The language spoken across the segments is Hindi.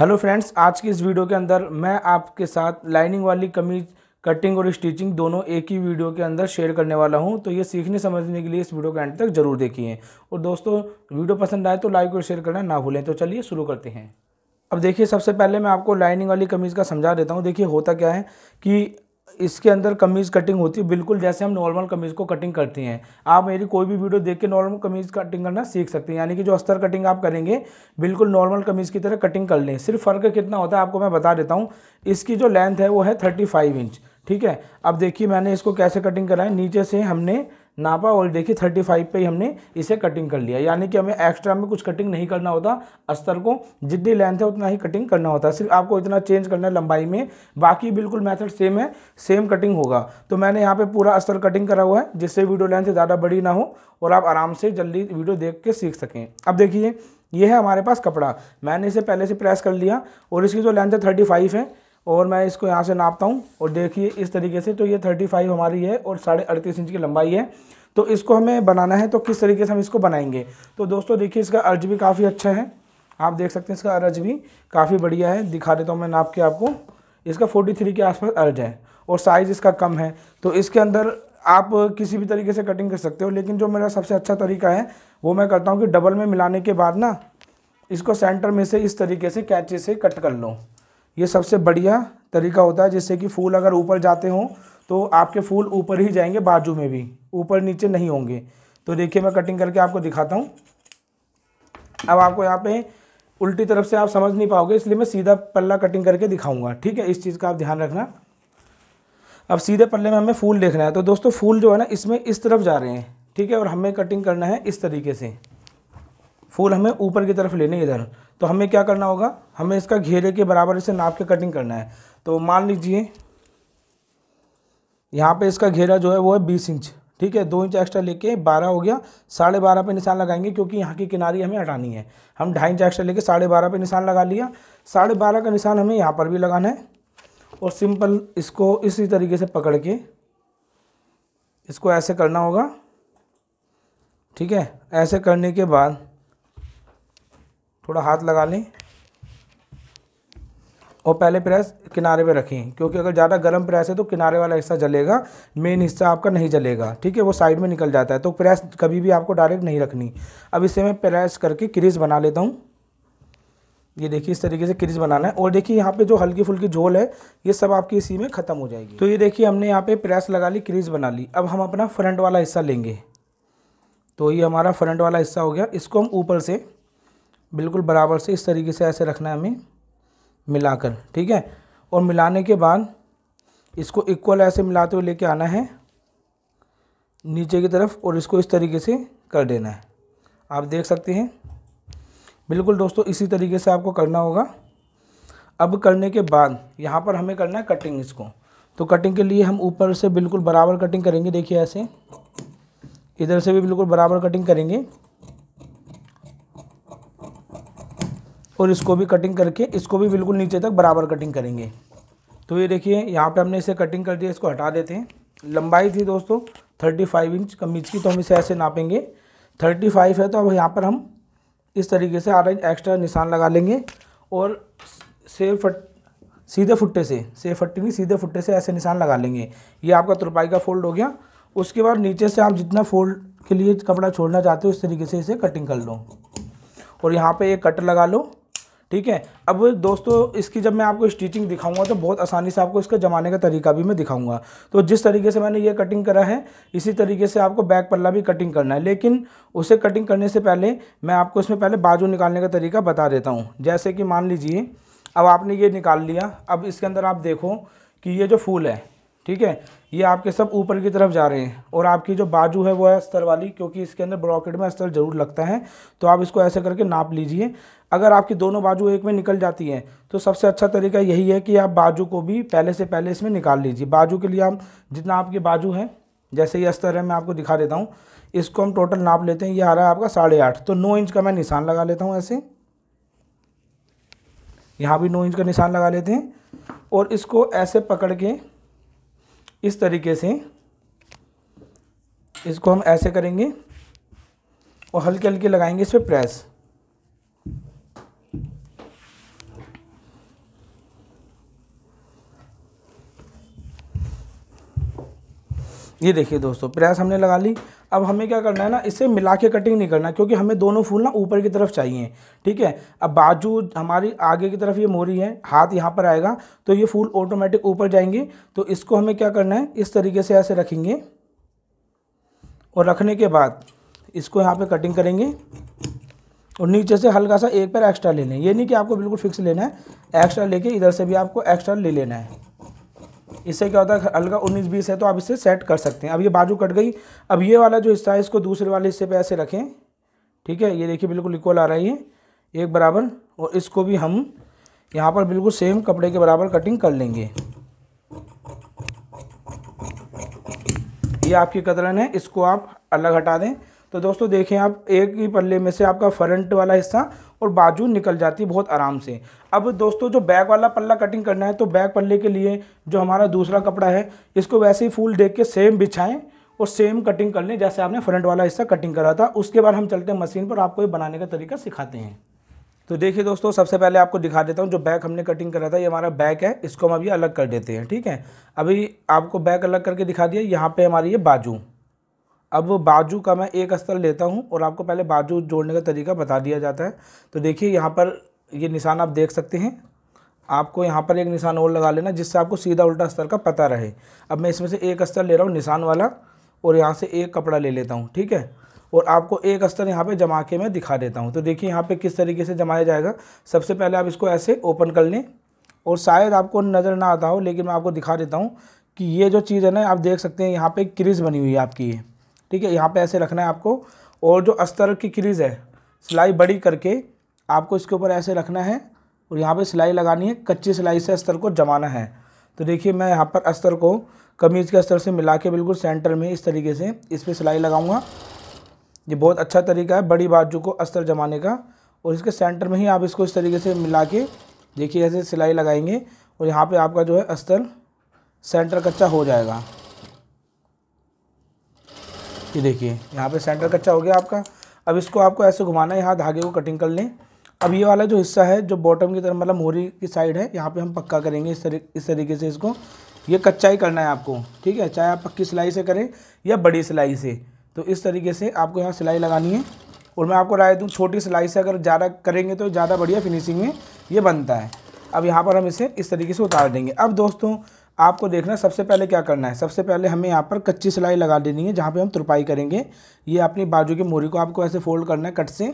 हेलो फ्रेंड्स आज की इस वीडियो के अंदर मैं आपके साथ लाइनिंग वाली कमीज कटिंग और स्टिचिंग दोनों एक ही वीडियो के अंदर शेयर करने वाला हूं तो ये सीखने समझने के लिए इस वीडियो के एंड तक जरूर देखिए और दोस्तों वीडियो पसंद आए तो लाइक और शेयर करना ना भूलें तो चलिए शुरू करते हैं अब देखिए सबसे पहले मैं आपको लाइनिंग वाली कमीज़ का समझा देता हूँ देखिए होता क्या है कि इसके अंदर कमीज़ कटिंग होती है बिल्कुल जैसे हम नॉर्मल कमीज़ को कटिंग करते हैं आप मेरी कोई भी वीडियो देख के नॉर्मल कमीज़ कटिंग करना सीख सकते हैं यानी कि जो अस्तर कटिंग आप करेंगे बिल्कुल नॉर्मल कमीज़ की तरह कटिंग कर लें सिर्फ फ़र्क कितना होता है आपको मैं बता देता हूँ इसकी जो लेंथ है वो है थर्टी इंच ठीक है अब देखिए मैंने इसको कैसे कटिंग कराएं नीचे से हमने नापा और देखिए थर्टी फाइव पर ही हमने इसे कटिंग कर लिया यानी कि हमें एक्स्ट्रा में कुछ कटिंग नहीं करना होता अस्तर को जितनी लेंथ है उतना ही कटिंग करना होता है सिर्फ आपको इतना चेंज करना है लंबाई में बाकी बिल्कुल मेथड सेम है सेम कटिंग होगा तो मैंने यहाँ पे पूरा अस्तर कटिंग करा हुआ है जिससे वीडियो लेंथ ज़्यादा बड़ी ना हो और आप आराम से जल्दी वीडियो देख के सीख सकें अब देखिए ये है हमारे पास कपड़ा मैंने इसे पहले से प्रेस कर लिया और इसकी जो लेंथ है थर्टी फाइव है और मैं इसको यहाँ से नापता हूँ और देखिए इस तरीके से तो ये थर्टी फाइव हमारी है और साढ़े अड़तीस इंच की लंबाई है तो इसको हमें बनाना है तो किस तरीके से हम इसको बनाएंगे तो दोस्तों देखिए इसका अर्ज भी काफ़ी अच्छा है आप देख सकते हैं इसका अर्ज भी काफ़ी बढ़िया है दिखा देता हूँ मैं नाप के आपको इसका फोर्टी थ्री के आसपास अर्ज है और साइज़ इसका कम है तो इसके अंदर आप किसी भी तरीके से कटिंग कर सकते हो लेकिन जो मेरा सबसे अच्छा तरीका है वो मैं करता हूँ कि डबल में मिलाने के बाद ना इसको सेंटर में से इस तरीके से कैंची से कट कर लो ये सबसे बढ़िया तरीका होता है जिससे कि फूल अगर ऊपर जाते हों तो आपके फूल ऊपर ही जाएंगे बाजू में भी ऊपर नीचे नहीं होंगे तो देखिए मैं कटिंग करके आपको दिखाता हूँ अब आपको यहाँ पे उल्टी तरफ से आप समझ नहीं पाओगे इसलिए मैं सीधा पल्ला कटिंग करके दिखाऊंगा ठीक है इस चीज़ का आप ध्यान रखना अब सीधे पल्ले में हमें फूल देखना है तो दोस्तों फूल जो है ना इसमें इस तरफ जा रहे हैं ठीक है और हमें कटिंग करना है इस तरीके से फूल हमें ऊपर की तरफ लेने इधर तो हमें क्या करना होगा हमें इसका घेरे के बराबर इसे नाप के कटिंग करना है तो मान लीजिए यहाँ पे इसका घेरा जो है वो है बीस इंच ठीक है दो इंच एक्स्ट्रा लेके बारह हो गया साढ़े बारह पे निशान लगाएंगे क्योंकि यहाँ की किनारी हमें हटानी है हम ढाई इंच एक्स्ट्रा लेके साढ़े बारह पे निशान लगा लिया साढ़े बारह का निशान हमें यहाँ पर भी लगाना है और सिंपल इसको इसी तरीके से पकड़ के इसको ऐसे करना होगा ठीक है ऐसे करने के बाद थोड़ा हाथ लगा लें और पहले प्रेस किनारे पे रखें क्योंकि अगर ज़्यादा गर्म प्रेस है तो किनारे वाला हिस्सा जलेगा मेन हिस्सा आपका नहीं जलेगा ठीक है वो साइड में निकल जाता है तो प्रेस कभी भी आपको डायरेक्ट नहीं रखनी अब इसे मैं प्रेस करके क्रीज बना लेता हूँ ये देखिए इस तरीके से क्रीज बनाना है और देखिए यहाँ पे जो हल्की फुल्की झोल है ये सब आपकी इसी में ख़त्म हो जाएगी तो ये देखिए हमने यहाँ पे प्रेस लगा ली क्रीज बना ली अब हम अपना फ्रंट वाला हिस्सा लेंगे तो ये हमारा फ्रंट वाला हिस्सा हो गया इसको हम ऊपर से बिल्कुल बराबर से इस तरीके से ऐसे रखना है हमें मिलाकर ठीक है और मिलाने के बाद इसको इक्वल ऐसे मिलाते हुए लेके आना है नीचे की तरफ और इसको इस तरीके से कर देना है आप देख सकते हैं बिल्कुल दोस्तों इसी तरीके से आपको करना होगा अब करने के बाद यहाँ पर हमें करना है कटिंग इसको तो कटिंग के लिए हम ऊपर से बिल्कुल बराबर कटिंग करेंगे देखिए ऐसे इधर से भी बिल्कुल बराबर कटिंग करेंगे और इसको भी कटिंग करके इसको भी बिल्कुल नीचे तक बराबर कटिंग करेंगे तो ये देखिए यहाँ पे हमने इसे कटिंग कर दिया इसको हटा देते हैं लंबाई थी दोस्तों 35 इंच कमीज की तो हम इसे ऐसे नापेंगे 35 है तो अब यहाँ पर हम इस तरीके से आधा इंच एक्स्ट्रा निशान लगा लेंगे और से फट सीधे फुट्टे से से फट्टी नहीं सीधे फुट्टे से ऐसे निशान लगा लेंगे ये आपका तुरपाई का फोल्ड हो गया उसके बाद नीचे से आप जितना फोल्ड के लिए कपड़ा छोड़ना चाहते हो उस तरीके से इसे कटिंग कर लो और यहाँ पे एक कट लगा लो ठीक है अब दोस्तों इसकी जब मैं आपको स्टिचिंग दिखाऊंगा तो बहुत आसानी से आपको इसका जमाने का तरीका भी मैं दिखाऊंगा तो जिस तरीके से मैंने ये कटिंग करा है इसी तरीके से आपको बैक पल्ला भी कटिंग करना है लेकिन उसे कटिंग करने से पहले मैं आपको इसमें पहले बाजू निकालने का तरीका बता देता हूँ जैसे कि मान लीजिए अब आपने ये निकाल लिया अब इसके अंदर आप देखो कि ये जो फूल है ठीक है ये आपके सब ऊपर की तरफ जा रहे हैं और आपकी जो बाजू है वो है अस्तर वाली क्योंकि इसके अंदर ब्रॉकेट में अस्तर ज़रूर लगता है तो आप इसको ऐसे करके नाप लीजिए अगर आपकी दोनों बाजू एक में निकल जाती हैं तो सबसे अच्छा तरीका यही है कि आप बाजू को भी पहले से पहले इसमें निकाल लीजिए बाजू के लिए आप जितना आपकी बाजू है जैसे ये अस्तर है मैं आपको दिखा देता हूँ इसको हम टोटल नाप लेते हैं ये आ रहा है आपका साढ़े आठ तो नौ इंच का मैं निशान लगा लेता हूँ ऐसे यहाँ भी नौ इंच का निशान लगा लेते हैं और इसको ऐसे पकड़ के इस तरीके से इसको हम ऐसे करेंगे और हल्के हल्के लगाएंगे इस पर प्रेस ये देखिए दोस्तों प्रेस हमने लगा ली अब हमें क्या करना है ना इसे मिला के कटिंग नहीं करना क्योंकि हमें दोनों फूल ना ऊपर की तरफ चाहिए ठीक है अब बाजू हमारी आगे की तरफ ये मोरी है हाथ यहाँ पर आएगा तो ये फूल ऑटोमेटिक ऊपर जाएंगे तो इसको हमें क्या करना है इस तरीके से ऐसे रखेंगे और रखने के बाद इसको यहाँ पर कटिंग करेंगे और नीचे से हल्का सा एक पैर एक्स्ट्रा ले लें ये नहीं कि आपको बिल्कुल फिक्स लेना है एक्स्ट्रा लेके इधर से भी आपको एक्स्ट्रा ले लेना है इससे क्या होता है अलग उन्नीस बीस है तो आप इसे सेट कर सकते हैं अब ये बाजू कट गई अब ये वाला जो हिस्सा है इसको दूसरे वाले हिस्से पे ऐसे रखें ठीक है ये देखिए बिल्कुल इक्वल आ रही है एक बराबर और इसको भी हम यहाँ पर बिल्कुल सेम कपड़े के बराबर कटिंग कर लेंगे ये आपकी कतरन है इसको आप अलग हटा दें तो दोस्तों देखें आप एक ही पल्ले में से आपका फ्रंट वाला हिस्सा और बाजू निकल जाती है बहुत आराम से अब दोस्तों जो बैक वाला पल्ला कटिंग करना है तो बैक पल्ले के लिए जो हमारा दूसरा कपड़ा है इसको वैसे ही फूल देख के सेम बिछाएँ और सेम कटिंग कर लें जैसे आपने फ्रंट वाला हिस्सा कटिंग करा था उसके बाद हम चलते हैं मशीन पर आपको ये बनाने का तरीका सिखाते हैं तो देखिए दोस्तों सबसे पहले आपको दिखा देता हूँ जो बैक हमने कटिंग करा था ये हमारा बैक है इसको हम अभी अलग कर देते हैं ठीक है अभी आपको बैक अलग करके दिखा दिया यहाँ पे हमारी ये बाजू अब बाजू का मैं एक स्तर लेता हूँ और आपको पहले बाजू जोड़ने का तरीका बता दिया जाता है तो देखिए यहाँ पर ये निशान आप देख सकते हैं आपको यहाँ पर एक निशान और लगा लेना जिससे आपको सीधा उल्टा स्तर का पता रहे अब मैं इसमें से एक स्तर ले रहा हूँ निशान वाला और यहाँ से एक कपड़ा ले लेता हूँ ठीक है और आपको एक स्तर यहाँ पे जमा के मैं दिखा देता हूँ तो देखिए यहाँ पे किस तरीके से जमाया जाएगा सबसे पहले आप इसको ऐसे ओपन कर लें और शायद आपको नज़र ना आता हो लेकिन मैं आपको दिखा देता हूँ कि ये जो चीज़ है ना आप देख सकते हैं यहाँ पे क्रिज बनी हुई है आपकी ये ठीक है यहाँ पे ऐसे रखना है आपको और जो अस्तर की क्रीज़ है सिलाई बड़ी करके आपको इसके ऊपर ऐसे रखना है और यहाँ पे सिलाई लगानी है कच्ची सिलाई से अस्तर को जमाना है तो देखिए मैं यहाँ पर अस्तर को कमीज़ के अस्तर से मिला के बिल्कुल सेंटर में इस तरीके से इस पर सिलाई लगाऊँगा ये बहुत अच्छा तरीका है बड़ी बाजू को अस्तर जमाने का और इसके सेंटर में ही आप इसको इस तरीके से मिला के देखिए ऐसे सिलाई लगाएंगे और यहाँ पे आपका जो है अस्तर सेंटर कच्चा हो जाएगा ये देखिए यहाँ पे सेंटर कच्चा हो गया आपका अब इसको आपको ऐसे घुमाना है यहाँ धागे को कटिंग कर लें अब ये वाला जो हिस्सा है जो बॉटम की तरफ मतलब मोहरी की साइड है यहाँ पे हम पक्का करेंगे इस तरीके इस तरीके से इसको ये कच्चा ही करना है आपको ठीक है चाहे आप पक्की सिलाई से करें या बड़ी सिलाई से तो इस तरीके से आपको यहाँ सिलाई लगानी है और मैं आपको राय दूँ छोटी सिलाई से अगर ज़्यादा करेंगे तो ज़्यादा बढ़िया फिनिशिंग में ये बनता है अब यहाँ पर हम इसे इस तरीके से उतार देंगे अब दोस्तों आपको देखना है सबसे पहले क्या करना है सबसे पहले हमें यहाँ पर कच्ची सिलाई लगा देनी है जहाँ पे हम तुरपाई करेंगे ये अपनी बाजू की मोरी को आपको ऐसे फोल्ड करना है कट से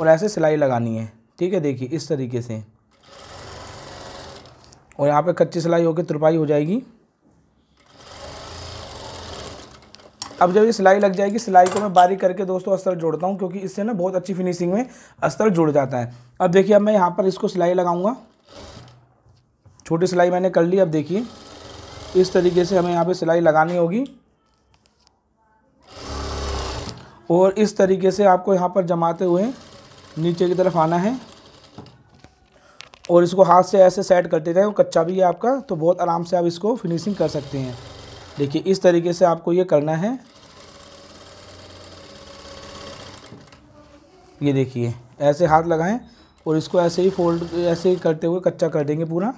और ऐसे सिलाई लगानी है ठीक है देखिए इस तरीके से और यहाँ पर कच्ची सिलाई होकर तुरपाई हो जाएगी अब जब ये सिलाई लग जाएगी सिलाई को मैं बारीक करके दोस्तों अस्तर जोड़ता हूँ क्योंकि इससे ना बहुत अच्छी फिनिशिंग में अस्तर जुड़ जाता है अब देखिए अब मैं यहाँ पर इसको सिलाई लगाऊंगा छोटी सिलाई मैंने कर ली अब देखिए इस तरीके से हमें यहाँ पे सिलाई लगानी होगी और इस तरीके से आपको यहाँ पर जमाते हुए नीचे की तरफ आना है और इसको हाथ से ऐसे सेट करते हैं कच्चा भी है आपका तो बहुत आराम से आप इसको फिनिशिंग कर सकते हैं देखिए इस तरीके से आपको ये करना है ये देखिए ऐसे हाथ लगाएं और इसको ऐसे ही फोल्ड ऐसे ही करते हुए कच्चा कर देंगे पूरा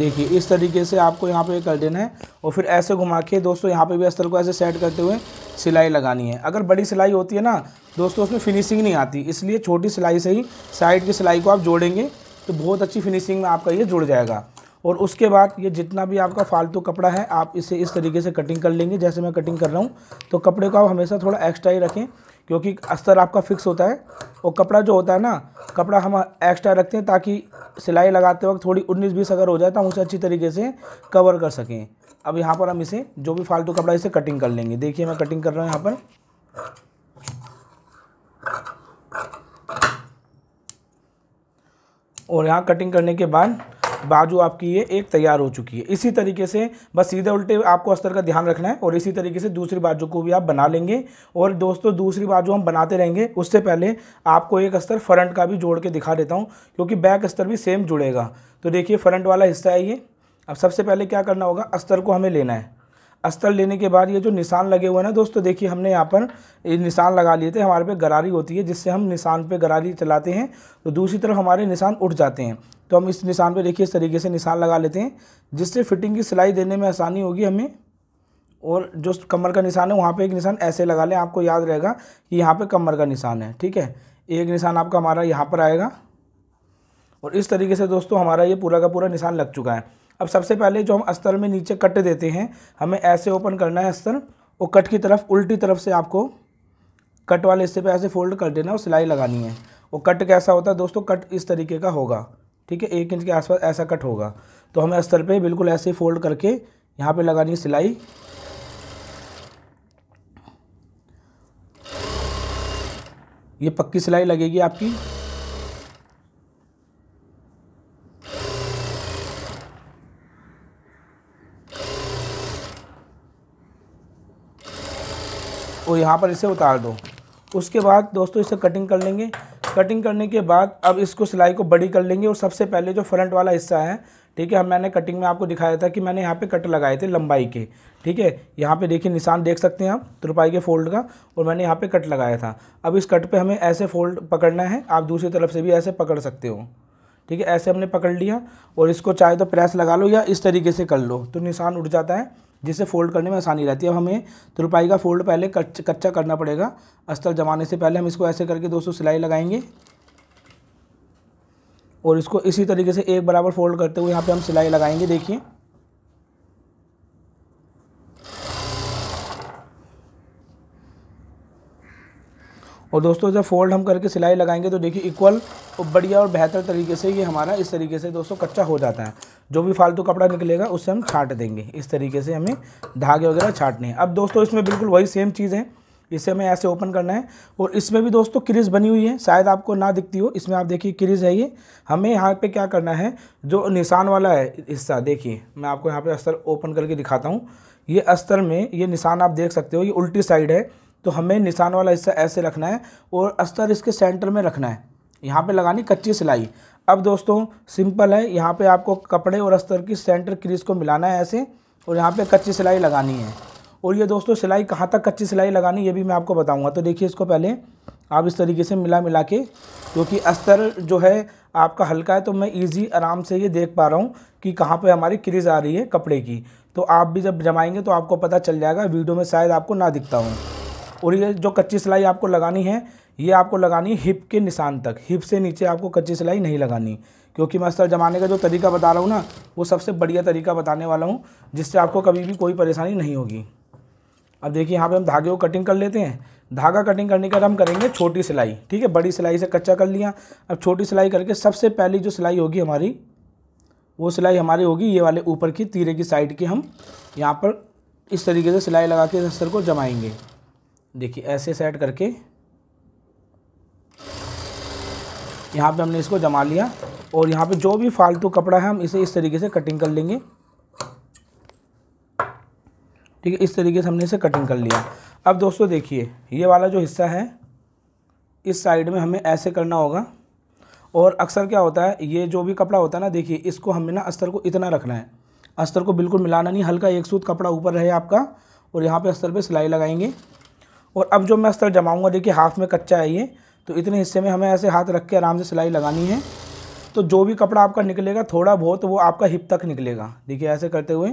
देखिए इस तरीके से आपको यहाँ पे देना है और फिर ऐसे घुमा के दोस्तों यहाँ पे भी अस्तर को ऐसे सेट करते हुए सिलाई लगानी है अगर बड़ी सिलाई होती है ना दोस्तों उसमें फिनिशिंग नहीं आती इसलिए छोटी सिलाई से ही साइड की सिलाई को आप जोड़ेंगे तो बहुत अच्छी फिनिशिंग में आपका ये जुड़ जाएगा और उसके बाद ये जितना भी आपका फालतू कपड़ा है आप इसे इस तरीके से कटिंग कर लेंगे जैसे मैं कटिंग कर रहा हूँ तो कपड़े को आप हमेशा थोड़ा एक्स्ट्रा ही रखें क्योंकि अस्तर आपका फिक्स होता है और कपड़ा जो होता है ना कपड़ा हम एक्स्ट्रा रखते हैं ताकि सिलाई लगाते वक्त थोड़ी उन्नीस बीस अगर हो जाए तो हम उसे अच्छी तरीके से कवर कर सकें अब यहाँ पर हम इसे जो भी फालतू कपड़ा इसे कटिंग कर लेंगे देखिए मैं कटिंग कर रहा हूँ यहाँ पर और यहाँ कटिंग करने के बाद बाजू आपकी ये एक तैयार हो चुकी है इसी तरीके से बस सीधे उल्टे आपको अस्तर का ध्यान रखना है और इसी तरीके से दूसरी बाजू को भी आप बना लेंगे और दोस्तों दूसरी बाजू हम बनाते रहेंगे उससे पहले आपको एक अस्तर फ्रंट का भी जोड़ के दिखा देता हूँ क्योंकि बैक अस्तर भी सेम जुड़ेगा तो देखिए फ्रंट वाला हिस्सा है ये अब सबसे पहले क्या करना होगा अस्तर को हमें लेना है अस्तर लेने के बाद ये जो निशान लगे हुए हैं ना दोस्तों देखिए हमने यहाँ पर ये निशान लगा लिए थे हमारे पे गरारी होती है जिससे हम निशान पे गरारी चलाते हैं तो दूसरी तरफ हमारे निशान उठ जाते हैं तो हम इस निशान पे देखिए इस तरीके से निशान लगा लेते हैं जिससे फिटिंग की सिलाई देने में आसानी होगी हमें और जो कमर का निशान है वहाँ पे एक निशान ऐसे लगा लें आपको याद रहेगा कि यहाँ पे कमर का निशान है ठीक है एक निशान आपका हमारा यहाँ पर आएगा और इस तरीके से दोस्तों हमारा ये पूरा का पूरा निशान लग चुका है अब सबसे पहले जो हम अस्तर में नीचे कट देते हैं हमें ऐसे ओपन करना है अस्तर और कट की तरफ उल्टी तरफ से आपको कट वाले हिस्से पर ऐसे फोल्ड कर देना और सिलाई लगानी है और कट कैसा होता है दोस्तों कट इस तरीके का होगा ठीक है एक इंच के आसपास ऐसा कट होगा तो हमें अस्तर पे बिल्कुल ऐसे फोल्ड करके यहाँ पे लगानी है सिलाई ये पक्की सिलाई लगेगी आपकी और यहाँ पर इसे उतार दो उसके बाद दोस्तों इसे कटिंग कर लेंगे कटिंग करने के बाद अब इसको सिलाई को बड़ी कर लेंगे और सबसे पहले जो फ्रंट वाला हिस्सा है ठीक है हम मैंने कटिंग में आपको दिखाया था कि मैंने यहाँ पे कट लगाए थे लंबाई के ठीक है यहाँ पे देखिए निशान देख सकते हैं आप त्रुपाई के फोल्ड का और मैंने यहाँ पे कट लगाया था अब इस कट पे हमें ऐसे फोल्ड पकड़ना है आप दूसरी तरफ से भी ऐसे पकड़ सकते हो ठीक है ऐसे हमने पकड़ लिया और इसको चाहे तो प्रेस लगा लो या इस तरीके से कर लो तो निशान उठ जाता है जिससे फोल्ड करने में आसानी रहती है अब हमें तुरपाई का फोल्ड पहले कच, कच्चा करना पड़ेगा अस्तर जमाने से पहले हम इसको ऐसे करके दोस्तों सिलाई लगाएंगे और इसको इसी तरीके से एक बराबर फोल्ड करते हुए यहाँ पे हम सिलाई लगाएंगे देखिए और दोस्तों जब फोल्ड हम करके सिलाई लगाएंगे तो देखिए इक्वल और बढ़िया और बेहतर तरीके से ये हमारा इस तरीके से दोस्तों कच्चा हो जाता है जो भी फालतू कपड़ा निकलेगा उससे हम छाट देंगे इस तरीके से हमें धागे वगैरह छाटने हैं अब दोस्तों इसमें बिल्कुल वही सेम चीज़ है इसे हमें ऐसे ओपन करना है और इसमें भी दोस्तों क्रिज बनी हुई है शायद आपको ना दिखती हो इसमें आप देखिए क्रिज है ये हमें यहाँ पे क्या करना है जो निशान वाला है हिस्सा देखिए मैं आपको यहाँ पे अस्तर ओपन करके दिखाता हूँ ये अस्तर में ये निशान आप देख सकते हो ये उल्टी साइड है तो हमें निशान वाला हिस्सा ऐसे रखना है और अस्तर इसके सेंटर में रखना है यहाँ पे लगानी कच्ची सिलाई अब दोस्तों सिंपल है यहाँ पे आपको कपड़े और अस्तर की सेंटर क्रीज को मिलाना है ऐसे और यहाँ पे कच्ची सिलाई लगानी है और ये दोस्तों सिलाई कहाँ तक कच्ची सिलाई लगानी ये भी मैं आपको बताऊँगा तो देखिए इसको पहले आप इस तरीके से मिला मिला के क्योंकि अस्तर जो है आपका हल्का है तो मैं ईजी आराम से ये देख पा रहा हूँ कि कहाँ पर हमारी क्रीज आ रही है कपड़े की तो आप भी जब जमाएंगे तो आपको पता चल जाएगा वीडियो में शायद आपको ना दिखता हूँ और ये जो कच्ची सिलाई आपको लगानी है ये आपको लगानी हिप के निशान तक हिप से नीचे आपको कच्ची सिलाई नहीं लगानी क्योंकि मैं सर जमाने का जो तरीका बता रहा हूँ ना वो सबसे बढ़िया तरीका बताने वाला हूँ जिससे आपको कभी भी कोई परेशानी नहीं होगी अब देखिए यहाँ पे हम धागे को कटिंग कर लेते हैं धागा कटिंग करने के बाद हम करेंगे छोटी सिलाई ठीक है बड़ी सिलाई से कच्चा कर लिया अब छोटी सिलाई करके सबसे पहली जो सिलाई होगी हमारी वो सिलाई हमारी होगी ये वाले ऊपर की तीरे की साइड की हम यहाँ पर इस तरीके से सिलाई लगा के सर को जमाएंगे देखिए ऐसे सेट करके यहाँ पे हमने इसको जमा लिया और यहाँ पे जो भी फालतू कपड़ा है हम इसे इस तरीके से कटिंग कर लेंगे ठीक है इस तरीके से हमने इसे कटिंग कर लिया अब दोस्तों देखिए ये वाला जो हिस्सा है इस साइड में हमें ऐसे करना होगा और अक्सर क्या होता है ये जो भी कपड़ा होता है ना देखिए इसको हमें ना अस्तर को इतना रखना है अस्तर को बिल्कुल मिलाना नहीं हल्का एक सूत कपड़ा ऊपर रहे आपका और यहाँ पे अस्तर पे सिलाई लगाएंगे और अब जो मैं अस्तर जमाऊँगा देखिए हाफ़ में कच्चा है ये तो इतने हिस्से में हमें ऐसे हाथ रख के आराम से सिलाई लगानी है तो जो भी कपड़ा आपका निकलेगा थोड़ा बहुत तो वो आपका हिप तक निकलेगा देखिए ऐसे करते हुए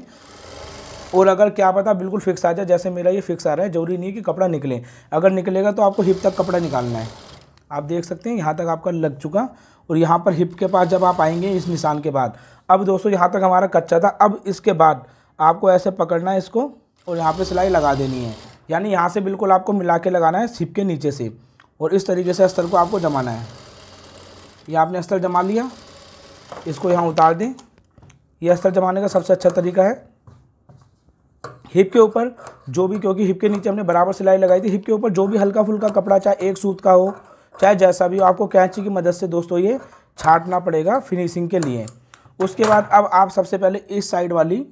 और अगर क्या पता बिल्कुल फिक्स आ जाए जैसे मेरा ये फिक्स आ रहा है ज़रूरी नहीं है कि कपड़ा निकले अगर निकलेगा तो आपको हिप तक कपड़ा निकालना है आप देख सकते हैं यहाँ तक आपका लग चुका और यहाँ पर हिप के पास जब आप आएंगे इस निशान के बाद अब दोस्तों यहाँ तक हमारा कच्चा था अब इसके बाद आपको ऐसे पकड़ना है इसको और यहाँ पर सिलाई लगा देनी है यानी यहाँ से बिल्कुल आपको मिला के लगाना है सिप के नीचे से और इस तरीके से अस्तर को आपको जमाना है ये आपने अस्तर जमा लिया इसको यहाँ उतार दें यह अस्तर जमाने का सबसे अच्छा तरीका है हिप के ऊपर जो भी क्योंकि हिप के नीचे हमने बराबर सिलाई लगाई थी हिप के ऊपर जो भी हल्का फुल्का कपड़ा चाहे एक सूत का हो चाहे जैसा भी हो आपको कैंची की मदद से दोस्तों ये छाटना पड़ेगा फिनिशिंग के लिए उसके बाद अब आप सबसे पहले इस साइड वाली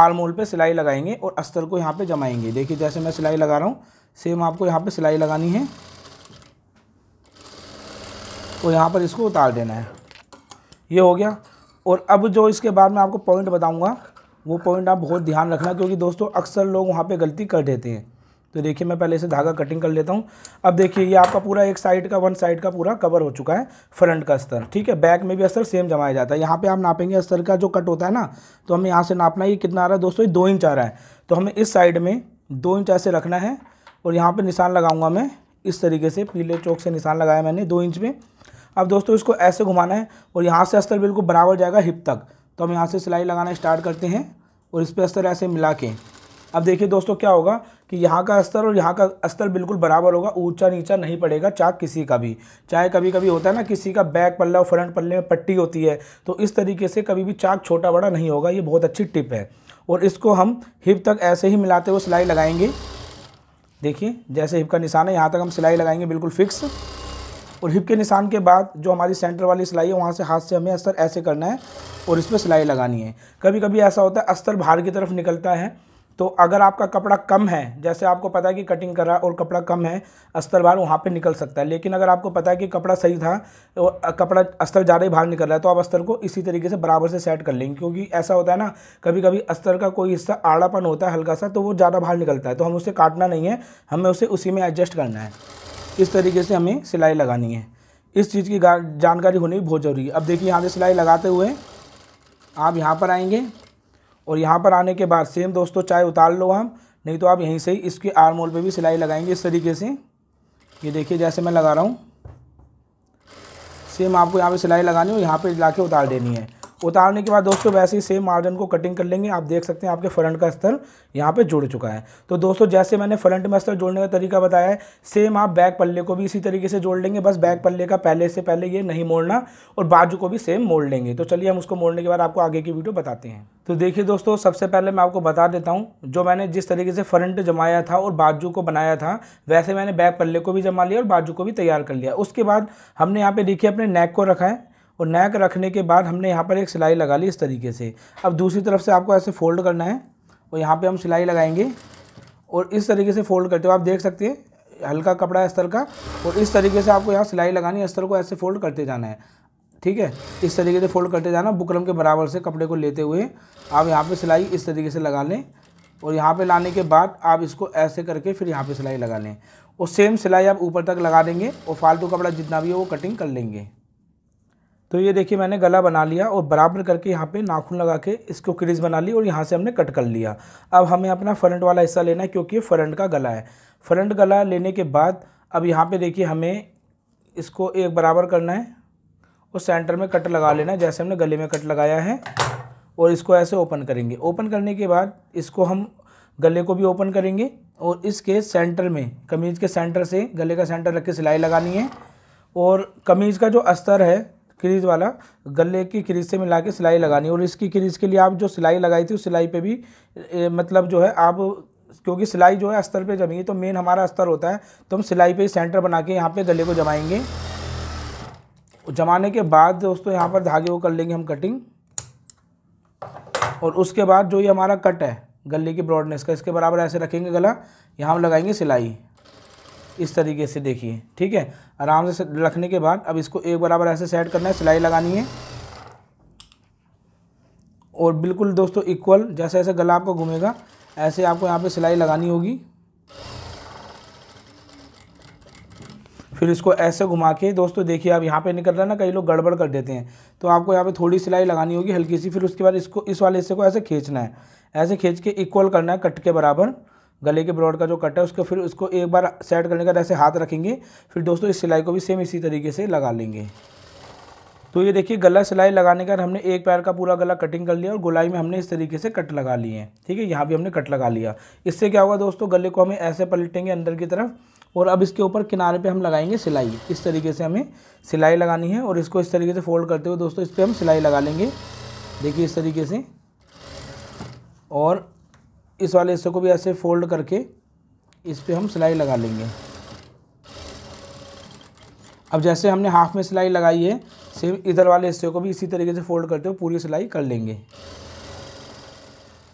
आर्म होल पे सिलाई लगाएंगे और अस्तर को यहाँ पे जमाएंगे देखिए जैसे मैं सिलाई लगा रहा हूँ सेम आपको यहाँ पे सिलाई लगानी है और तो यहाँ पर इसको उतार देना है ये हो गया और अब जो इसके बाद मैं आपको पॉइंट बताऊँगा वो पॉइंट आप बहुत ध्यान रखना क्योंकि दोस्तों अक्सर लोग वहाँ पर गलती कर देते हैं तो देखिए मैं पहले इसे धागा कटिंग कर लेता हूँ अब देखिए ये आपका पूरा एक साइड का वन साइड का पूरा कवर हो चुका है फ्रंट का स्तर ठीक है बैक में भी अस्तर सेम जमाया जाता है यहाँ पे आप नापेंगे अस्तर का जो कट होता है ना तो हमें यहाँ से नापना ये कितना आ रहा है दोस्तों ये दो इंच आ रहा है तो हमें इस साइड में दो इंच ऐसे रखना है और यहाँ पर निशान लगाऊंगा मैं इस तरीके से पीले चौक से निशान लगाया मैंने दो इंच में अब दोस्तों इसको ऐसे घुमाना है और यहाँ से अस्तर बिल्कुल बराबर जाएगा हिप तक तो हम यहाँ से सिलाई लगाना स्टार्ट करते हैं और इस पर अस्तर ऐसे मिला के अब देखिए दोस्तों क्या होगा कि यहाँ का अस्तर और यहाँ का अस्तर बिल्कुल बराबर होगा ऊंचा नीचा नहीं पड़ेगा चाक किसी का भी चाहे कभी कभी होता है ना किसी का बैक पल्ला और फ्रंट पल्ले में पट्टी होती है तो इस तरीके से कभी भी चाक छोटा बड़ा नहीं होगा ये बहुत अच्छी टिप है और इसको हम हिप तक ऐसे ही मिलाते हुए सिलाई लगाएंगे देखिए जैसे हिप का निशान है यहाँ तक हम सिलाई लगाएंगे बिल्कुल फिक्स और हिप के निशान के बाद जो हमारी सेंटर वाली सिलाई है वहाँ से हाथ से हमें अस्तर ऐसे करना है और इस पर सिलाई लगानी है कभी कभी ऐसा होता है अस्तर बाहर की तरफ निकलता है तो अगर आपका कपड़ा कम है जैसे आपको पता है कि कटिंग करा और कपड़ा कम है अस्तर बाहर वहाँ पे निकल सकता है लेकिन अगर आपको पता है कि कपड़ा सही था और कपड़ा अस्तर ज़्यादा ही बाहर निकल रहा है तो आप अस्तर को इसी तरीके से बराबर से सेट कर लेंगे क्योंकि ऐसा होता है ना कभी कभी अस्तर का कोई हिस्सा आड़ापन होता है हल्का सा तो वो ज़्यादा बाहर निकलता है तो हमें उसे काटना नहीं है हमें उसे उसी में एडजस्ट करना है इस तरीके से हमें सिलाई लगानी है इस चीज़ की जानकारी होनी बहुत ज़रूरी है अब देखिए यहाँ से सिलाई लगाते हुए आप यहाँ पर आएँगे और यहाँ पर आने के बाद सेम दोस्तों चाहे उतार लो हम नहीं तो आप यहीं से ही इसके आर्म होल पर भी सिलाई लगाएंगे इस तरीके से ये देखिए जैसे मैं लगा रहा हूँ सेम आपको यहाँ पे सिलाई लगानी हो यहाँ पे ला के उतार देनी है उतारने के बाद दोस्तों वैसे ही सेम मार्जिन को कटिंग कर लेंगे आप देख सकते हैं आपके फ्रंट का स्तर यहाँ पे जुड़ चुका है तो दोस्तों जैसे मैंने फ्रंट में स्तर जोड़ने का तरीका बताया है सेम आप बैक पल्ले को भी इसी तरीके से जोड़ लेंगे बस बैक पल्ले का पहले से पहले ये नहीं मोड़ना और बाजू को भी सेम मोड़ लेंगे तो चलिए हम उसको मोड़ने के बाद आपको आगे की वीडियो बताते हैं तो देखिए दोस्तों सबसे पहले मैं आपको बता देता हूँ जो मैंने जिस तरीके से फ्रंट जमाया था और बाजू को बनाया था वैसे मैंने बैक पल्ले को भी जमा लिया और बाजू को भी तैयार कर लिया उसके बाद हमने यहाँ पे देखिए अपने नेक को रखा है और नेक रखने के बाद हमने यहाँ पर एक सिलाई लगा ली इस तरीके से अब दूसरी तरफ से आपको ऐसे फोल्ड करना है और यहाँ पर हम सिलाई लगाएंगे और इस तरीके से फोल्ड करते हो आप देख सकते हैं हल्का कपड़ा है का और इस तरीके से आपको यहाँ सिलाई लगानी है को ऐसे फोल्ड करते जाना है ठीक है इस तरीके से फोल्ड करते जाना बुकरम के बराबर से कपड़े को लेते हुए आप यहाँ पर सिलाई इस तरीके से लगा लें और यहाँ पर लाने के बाद आप इसको ऐसे करके फिर यहाँ पर सिलाई लगा लें और सेम सिलाई आप ऊपर तक लगा देंगे और फालतू कपड़ा जितना भी है वो कटिंग कर लेंगे तो ये देखिए मैंने गला बना लिया और बराबर करके यहाँ पे नाखून लगा के इसको क्रीज बना ली और यहाँ से हमने कट कर लिया अब हमें अपना फ्रंट वाला हिस्सा लेना है क्योंकि फ्रंट का गला है फ्रंट गला लेने के बाद अब यहाँ पे देखिए हमें इसको एक बराबर करना है और सेंटर में कट लगा लेना है जैसे हमने गले में कट लगाया है और इसको ऐसे ओपन करेंगे ओपन करने के बाद इसको हम गले को भी ओपन करेंगे और इसके सेंटर में कमीज़ के सेंटर से गले का सेंटर रख के सिलाई लगानी है और कमीज़ का जो अस्तर है क्रीज वाला गले की क्रीज से मिला के सिलाई लगानी और इसकी क्रीज के लिए आप जो सिलाई लगाई थी उस सिलाई पे भी ए, मतलब जो है आप क्योंकि सिलाई जो है अस्तर पे जमेगी तो मेन हमारा अस्तर होता है तो हम सिलाई पे सेंटर बना के यहाँ पे गले को जमाएंगे जमाने के बाद दोस्तों यहाँ पर धागे को कर लेंगे हम कटिंग और उसके बाद जो ये हमारा कट है गले की ब्रॉडनेस का इसके बराबर ऐसे रखेंगे गला यहाँ हम लगाएंगे सिलाई इस तरीके से देखिए ठीक है आराम से रखने के बाद अब इसको एक बराबर ऐसे सेट करना है सिलाई लगानी है और बिल्कुल दोस्तों इक्वल जैसे जैसे गला आपका घूमेगा ऐसे आपको यहाँ पे सिलाई लगानी होगी फिर इसको ऐसे घुमा के दोस्तों देखिए आप यहाँ पे निकल रहा है ना कई लोग गड़बड़ कर देते हैं तो आपको यहाँ पे थोड़ी सिलाई लगानी होगी हल्की सी फिर उसके बाद इसको इस वाले हिस्से को ऐसे खींचना है ऐसे खींच के इक्वल करना है कट के बराबर गले के ब्रॉड का जो कट है उसको फिर उसको एक बार सेट करने का ऐसे हाथ रखेंगे फिर दोस्तों इस सिलाई को भी सेम इसी तरीके से लगा लेंगे तो ये देखिए गला सिलाई लगाने का हमने एक पैर का पूरा गला कटिंग कर लिया और गोलाई में हमने इस तरीके से कट लगा लिए हैं ठीक है यहाँ भी हमने कट लगा लिया इससे क्या होगा दोस्तों गले को हमें ऐसे पलटेंगे अंदर की तरफ और अब इसके ऊपर किनारे पे हम लगाएंगे सिलाई इस तरीके से हमें सिलाई लगानी है और इसको इस तरीके से फोल्ड करते हुए दोस्तों इस पर हम सिलाई लगा लेंगे देखिए इस तरीके से और इस वाले हिस्से को भी ऐसे फोल्ड करके इस पर हम सिलाई लगा लेंगे अब जैसे हमने हाफ़ में सिलाई लगाई है सेम इधर वाले हिस्से को भी इसी तरीके से फोल्ड करते हुए पूरी सिलाई कर लेंगे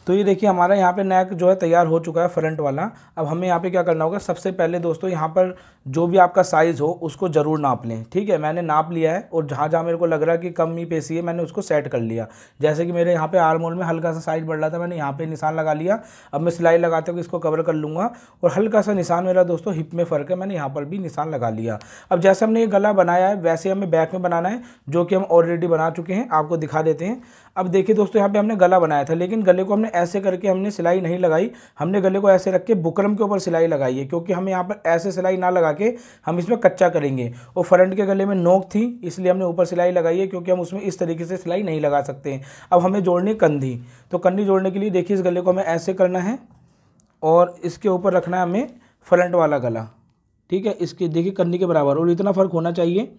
तो ये देखिए हमारा यहाँ पे नेक जो है तैयार हो चुका है फ्रंट वाला अब हमें यहाँ पे क्या करना होगा सबसे पहले दोस्तों यहाँ पर जो भी आपका साइज़ हो उसको ज़रूर नाप लें ठीक है मैंने नाप लिया है और जहाँ जहाँ मेरे को लग रहा है कि कम ही पेशी है मैंने उसको सेट कर लिया जैसे कि मेरे यहाँ पर आरमोल में हल्का सा साइड बढ़ रहा था मैंने यहाँ पर निशान लगा लिया अब मैं सिलाई लगाते हुए इसको कवर कर लूँगा और हल्का सा निशान मेरा दोस्तों हिप में फ़र्क है मैंने यहाँ पर भी निशान लगा लिया अब जैसे हमने ये गला बनाया है वैसे हमें बैक में बनाना है जो कि हम ऑलरेडी बना चुके हैं आपको दिखा देते हैं अब देखिए दोस्तों यहाँ पे हमने गला बनाया था लेकिन गले को हमने ऐसे करके हमने सिलाई नहीं लगाई हमने गले को ऐसे रख के बुकरम के ऊपर सिलाई लगाई है क्योंकि हम यहाँ पर ऐसे सिलाई ना लगा के हम इसमें कच्चा करेंगे और फ्रंट के गले में नोक थी इसलिए हमने ऊपर सिलाई लगाई है क्योंकि हम उसमें इस तरीके से सिलाई नहीं लगा सकते हैं अब हमें जोड़नी कंधी तो कंधी जोड़ने के लिए देखिए इस गले को हमें ऐसे करना है और इसके ऊपर रखना है हमें फ्रंट वाला गला ठीक है इसके देखिए कंधी के बराबर और इतना फ़र्क होना चाहिए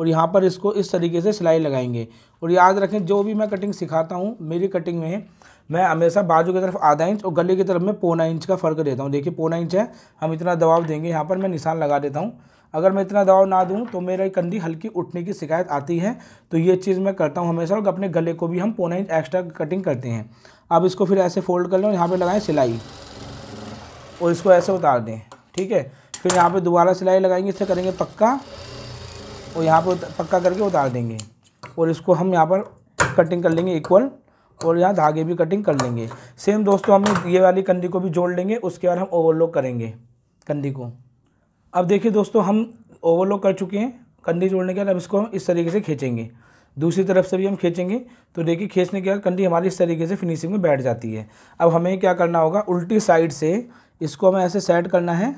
और यहाँ पर इसको इस तरीके से सिलाई लगाएंगे और याद रखें जो भी मैं कटिंग सिखाता हूँ मेरी कटिंग में मैं हमेशा बाजू की तरफ आधा इंच और गले की तरफ में पौना इंच का फ़र्क देता हूँ देखिए पौना इंच है हम इतना दबाव देंगे यहाँ पर मैं निशान लगा देता हूँ अगर मैं इतना दबाव ना दूँ तो मेरी कंधी हल्की उठने की शिकायत आती है तो ये चीज़ मैं करता हूँ हमेशा और अपने गले को भी हम पौना इंच एक्स्ट्रा कटिंग करते हैं अब इसको फिर ऐसे फोल्ड कर लें और यहाँ पर लगाएँ सिलाई और इसको ऐसे उतार दें ठीक है फिर यहाँ पर दोबारा सिलाई लगाएंगे इससे करेंगे पक्का और यहाँ पर पक्का करके उतार देंगे और इसको हम यहाँ पर कटिंग कर लेंगे इक्वल और यहाँ धागे भी कटिंग कर लेंगे सेम दोस्तों हम ये वाली कंधी को भी जोड़ लेंगे उसके बाद हम ओवरलॉक करेंगे कंधी को अब देखिए दोस्तों हम ओवरलॉक कर चुके हैं कंधी जोड़ने के बाद अब इसको हम इस तरीके से खींचेंगे दूसरी तरफ से भी हम खींचेंगे तो देखिए खींचने के बाद कंधी हमारी इस तरीके से फिनिशिंग में बैठ जाती है अब हमें क्या करना होगा उल्टी साइड से इसको हमें ऐसे सेट करना है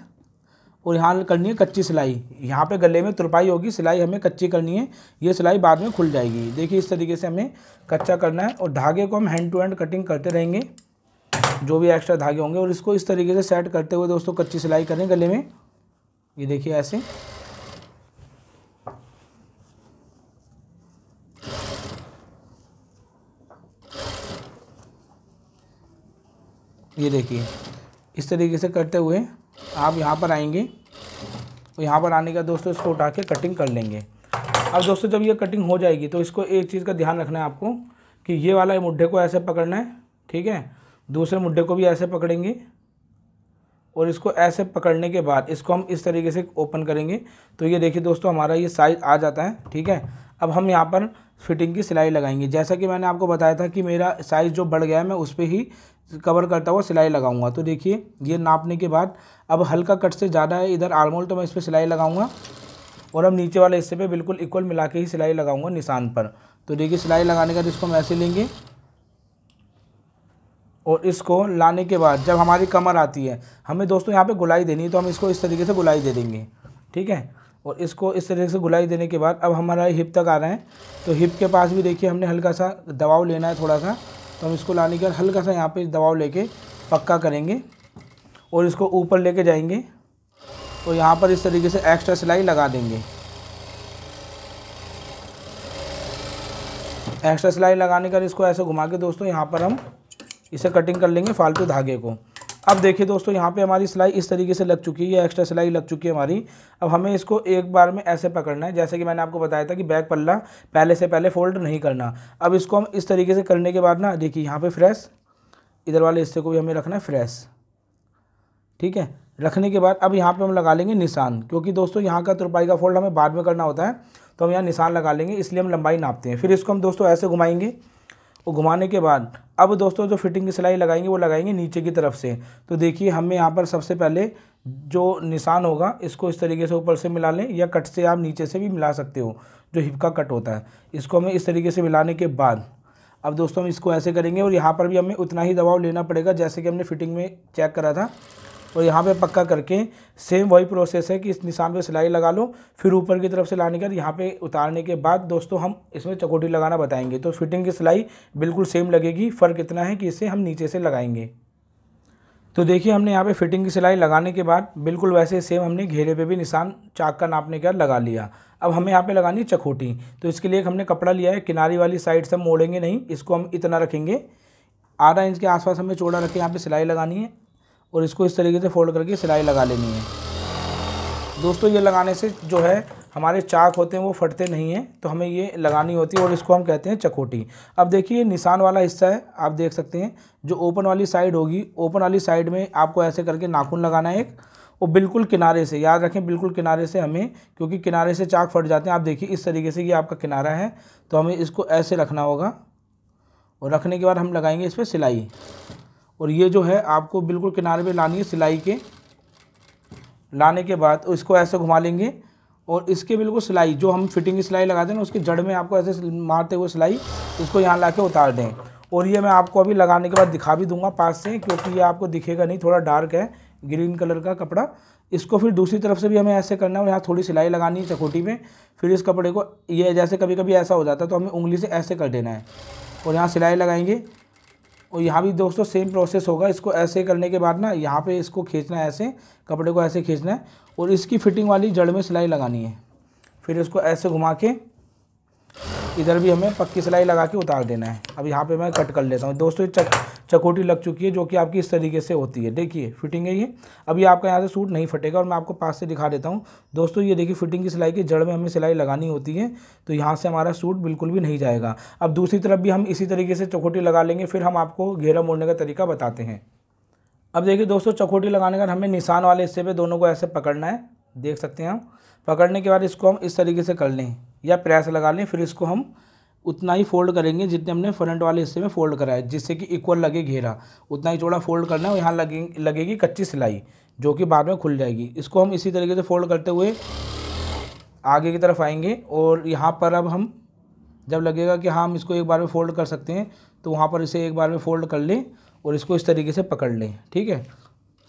और यहाँ करनी है कच्ची सिलाई यहाँ पे गले में तुरपाई होगी सिलाई हमें कच्ची करनी है ये सिलाई बाद में खुल जाएगी देखिए इस तरीके से हमें कच्चा करना है और धागे को हम हैंड टू हैंड कटिंग करते रहेंगे जो भी एक्स्ट्रा धागे होंगे और इसको इस तरीके से सेट करते हुए दोस्तों कच्ची सिलाई करें गले में ये देखिए ऐसे ये देखिए इस तरीके से करते हुए आप यहाँ पर आएंगे और तो यहाँ पर आने का दोस्तों इसको उठा के कटिंग कर लेंगे अब दोस्तों जब ये कटिंग हो जाएगी तो इसको एक चीज़ का ध्यान रखना है आपको कि ये वाला मुड्ढे को ऐसे पकड़ना है ठीक है दूसरे मुड्ढे को भी ऐसे पकड़ेंगे और इसको ऐसे पकड़ने के बाद इसको हम इस तरीके से ओपन करेंगे तो ये देखिए दोस्तों हमारा ये साइज आ जाता है ठीक है अब हम यहाँ पर फिटिंग की सिलाई लगाएंगे जैसा कि मैंने आपको बताया था कि मेरा साइज़ जो बढ़ गया है मैं उस पर ही कवर करता हुआ सिलाई लगाऊंगा तो देखिए ये नापने के बाद अब हल्का कट से ज़्यादा है इधर आलमोल तो मैं इस पर सिलाई लगाऊंगा और अब नीचे वाले हिस्से पे बिल्कुल इक्वल मिला के ही सिलाई लगाऊंगा निशान पर तो देखिए सिलाई लगाने का इसको हम ऐसे लेंगे और इसको लाने के बाद जब हमारी कमर आती है हमें दोस्तों यहाँ पर गुलाई देनी है तो हम इसको इस तरीके से गुलाई दे देंगे ठीक है और इसको इस तरीके से गुलाई देने के बाद अब हमारा हिप तक आ रहे हैं तो हिप के पास भी देखिए हमने हल्का सा दबाव लेना है थोड़ा सा तो हम इसको लाने के बाद हल्का सा यहाँ पे दबाव लेके पक्का करेंगे और इसको ऊपर लेके जाएंगे और यहाँ पर इस तरीके से एक्स्ट्रा सिलाई लगा देंगे एक्स्ट्रा सिलाई लगाने बाद इसको ऐसे घुमा के दोस्तों यहाँ पर हम इसे कटिंग कर लेंगे फालतू धागे को अब देखिए दोस्तों यहाँ पे हमारी सिलाई इस तरीके से लग चुकी है या एक्स्ट्रा सिलाई लग चुकी है हमारी अब हमें इसको एक बार में ऐसे पकड़ना है जैसे कि मैंने आपको बताया था कि बैक पल्ला पहले से पहले फोल्ड नहीं करना अब इसको हम इस तरीके से करने के बाद ना देखिए यहाँ पर फ्रेश इधर वाले हिस्से को भी हमें रखना है फ्रेश ठीक है रखने के बाद अब यहाँ पर हम लगा लेंगे निशान क्योंकि दोस्तों यहाँ का तुरपाई का फोल्ड हमें बाद में करना होता है तो हम यहाँ निशान लगा लेंगे इसलिए हम लंबाई नापते हैं फिर इसको हम दोस्तों ऐसे घुमाएंगे और घुमाने के बाद अब दोस्तों जो फिटिंग की सिलाई लगाएंगे वो लगाएंगे नीचे की तरफ से तो देखिए हमें यहाँ पर सबसे पहले जो निशान होगा इसको इस तरीके से ऊपर से मिला लें या कट से आप नीचे से भी मिला सकते हो जो हिप का कट होता है इसको हमें इस तरीके से मिलाने के बाद अब दोस्तों हम इसको ऐसे करेंगे और यहाँ पर भी हमें उतना ही दबाव लेना पड़ेगा जैसे कि हमने फिटिंग में चेक करा था और यहाँ पे पक्का करके सेम वही प्रोसेस है कि इस निशान पे सिलाई लगा लो फिर ऊपर की तरफ से लाने के बाद यहाँ पे उतारने के बाद दोस्तों हम इसमें चकोटी लगाना बताएंगे तो फिटिंग की सिलाई बिल्कुल सेम लगेगी फ़र्क इतना है कि इसे हम नीचे से लगाएंगे तो देखिए हमने यहाँ पे फिटिंग की सिलाई लगाने के बाद बिल्कुल वैसे सेम हमने घेरे पे भी निशान चाक का नापने के बाद लगा लिया अब हमें यहाँ पे लगानी चखोटी तो इसके लिए हमने कपड़ा लिया है किनारी वाली साइड से हम मोड़ेंगे नहीं इसको हम इतना रखेंगे आधा इंच के आसपास हमें चौड़ा रखें यहाँ पे सिलाई लगानी है और इसको इस तरीके से फोल्ड करके सिलाई लगा लेनी है दोस्तों ये लगाने से जो है हमारे चाक होते हैं वो फटते नहीं हैं तो हमें ये लगानी होती है और इसको हम कहते हैं चकोटी अब देखिए निशान वाला हिस्सा है आप देख सकते हैं जो ओपन वाली साइड होगी ओपन वाली साइड में आपको ऐसे करके नाखून लगाना है एक और बिल्कुल किनारे से याद रखें बिल्कुल किनारे से हमें क्योंकि किनारे से चाक फट जाते हैं आप देखिए इस तरीके से ये आपका किनारा है तो हमें इसको ऐसे रखना होगा और रखने के बाद हम लगाएंगे इस पर सिलाई और ये जो है आपको बिल्कुल किनारे पे लानी है सिलाई के लाने के बाद इसको ऐसे घुमा लेंगे और इसके बिल्कुल सिलाई जो हम फिटिंग की सिलाई लगाते हैं ना उसके जड़ में आपको ऐसे मारते हुए सिलाई इसको यहाँ ला के उतार दें और ये मैं आपको अभी लगाने के बाद दिखा भी दूंगा पास से क्योंकि ये आपको दिखेगा नहीं थोड़ा डार्क है ग्रीन कलर का कपड़ा इसको फिर दूसरी तरफ से भी हमें ऐसे करना है और यहाँ थोड़ी सिलाई लगानी है चकोटी में फिर इस कपड़े को ये जैसे कभी कभी ऐसा हो जाता है तो हमें उंगली से ऐसे कर देना है और यहाँ सिलाई लगाएंगे और यहाँ भी दोस्तों सेम प्रोसेस होगा इसको ऐसे करने के बाद ना यहाँ पे इसको खींचना है ऐसे कपड़े को ऐसे खींचना है और इसकी फिटिंग वाली जड़ में सिलाई लगानी है फिर इसको ऐसे घुमा के इधर भी हमें पक्की सिलाई लगा के उतार देना है अब यहाँ पे मैं कट कर लेता हूँ दोस्तों ये चक चकोटी लग चुकी है जो कि आपकी इस तरीके से होती है देखिए फिटिंग है ये अभी आपका यहाँ से सूट नहीं फटेगा और मैं आपको पास से दिखा देता हूँ दोस्तों ये देखिए फिटिंग की सिलाई की जड़ में हमें सिलाई लगानी होती है तो यहाँ से हमारा सूट बिल्कुल भी नहीं जाएगा अब दूसरी तरफ भी हम इसी तरीके से चकोटी लगा लेंगे फिर हम आपको घेरा मोड़ने का तरीका बताते हैं अब देखिए दोस्तों चकोटी लगाने का हमें निशान वाले हिस्से पर दोनों को ऐसे पकड़ना है देख सकते हैं हम पकड़ने के बाद इसको हम इस तरीके से कर लें या प्रेस लगा लें फिर इसको हम उतना ही फोल्ड करेंगे जितने हमने फ्रंट वाले हिस्से में फोल्ड कराया है जिससे कि इक्वल लगे घेरा उतना ही चौड़ा फोल्ड करना है और यहाँ लगे लगेगी कच्ची सिलाई जो कि बाद में खुल जाएगी इसको हम इसी तरीके से फोल्ड करते हुए आगे की तरफ आएंगे और यहाँ पर अब हम जब लगेगा कि हाँ हम इसको एक बार में फ़ोल्ड कर सकते हैं तो वहाँ पर इसे एक बार में फ़ोल्ड कर लें और इसको इस तरीके से पकड़ लें ठीक है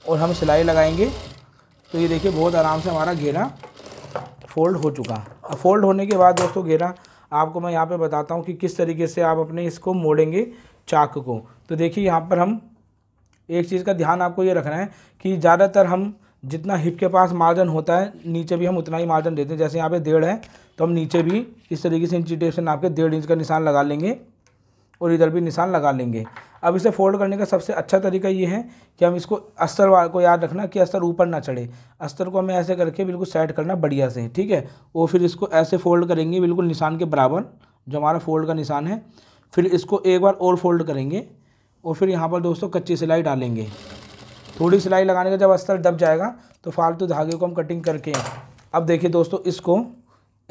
और हम सिलाई लगाएंगे तो ये देखिए बहुत आराम से हमारा घेरा फोल्ड हो चुका फोल्ड होने के बाद दोस्तों घेरा आपको मैं यहाँ पे बताता हूँ कि किस तरीके से आप अपने इसको मोड़ेंगे चाक को तो देखिए यहाँ पर हम एक चीज़ का ध्यान आपको ये रखना है कि ज़्यादातर हम जितना हिप के पास मार्जन होता है नीचे भी हम उतना ही मार्जन देते हैं जैसे यहाँ पे डेढ़ है तो हम नीचे भी इस तरीके से इंचिटेशन आपके डेढ़ इंच का निशान लगा लेंगे और इधर भी निशान लगा लेंगे अब इसे फोल्ड करने का सबसे अच्छा तरीका ये है कि हम इसको अस्तर को याद रखना कि अस्तर ऊपर ना चढ़े अस्तर को हमें ऐसे करके बिल्कुल सेट करना बढ़िया से ठीक है और फिर इसको ऐसे फोल्ड करेंगे बिल्कुल निशान के बराबर जो हमारा फोल्ड का निशान है फिर इसको एक बार और फोल्ड करेंगे और फिर यहाँ पर दोस्तों कच्ची सिलाई डालेंगे थोड़ी सिलाई लगाने का जब अस्तर दब जाएगा तो फालतू धागे को हम कटिंग करके अब देखिए दोस्तों इसको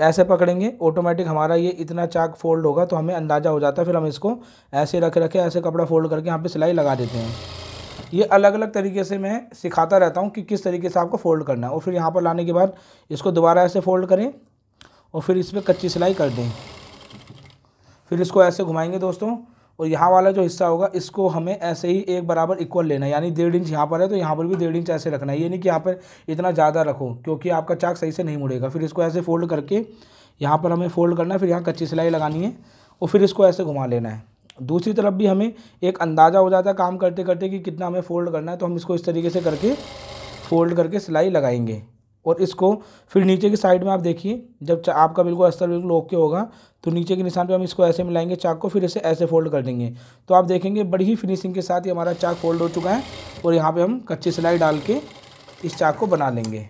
ऐसे पकड़ेंगे ऑटोमेटिक हमारा ये इतना चाक फोल्ड होगा तो हमें अंदाज़ा हो जाता है फिर हम इसको ऐसे रख रखे ऐसे कपड़ा फोल्ड करके यहाँ पे सिलाई लगा देते हैं ये अलग अलग तरीके से मैं सिखाता रहता हूँ कि किस तरीके से आपको फ़ोल्ड करना है और फिर यहाँ पर लाने के बाद इसको दोबारा ऐसे फ़ोल्ड करें और फिर इस पर कच्ची सिलाई कर दें फिर इसको ऐसे घुमाएंगे दोस्तों और यहाँ वाला जो हिस्सा होगा इसको हमें ऐसे ही एक बराबर इक्वल लेना है यानी डेढ़ इंच यहाँ पर है तो यहाँ पर भी डेढ़ इंच ऐसे रखना है ये नहीं कि यहाँ पर इतना ज़्यादा रखो क्योंकि आपका चाक सही से नहीं मुड़ेगा फिर इसको ऐसे फोल्ड करके यहाँ पर हमें फोल्ड करना है फिर यहाँ कच्ची सिलाई लगानी है और फिर इसको ऐसे घुमा लेना है दूसरी तरफ भी हमें एक अंदाज़ा हो जाता है काम करते करते कि कितना हमें फोल्ड करना है तो हम इसको इस तरीके से करके फोल्ड करके सिलाई लगाएंगे और इसको फिर नीचे की साइड में आप देखिए जब आपका बिल्कुल अस्तर बिल्कुल ओके होगा तो नीचे के निशान पे हम इसको ऐसे मिलाएंगे चाक को फिर इसे ऐसे फोल्ड कर देंगे तो आप देखेंगे बड़ी ही फिनिशिंग के साथ ये हमारा चाक फोल्ड हो चुका है और यहाँ पे हम कच्ची सिलाई डाल के इस चाक को बना लेंगे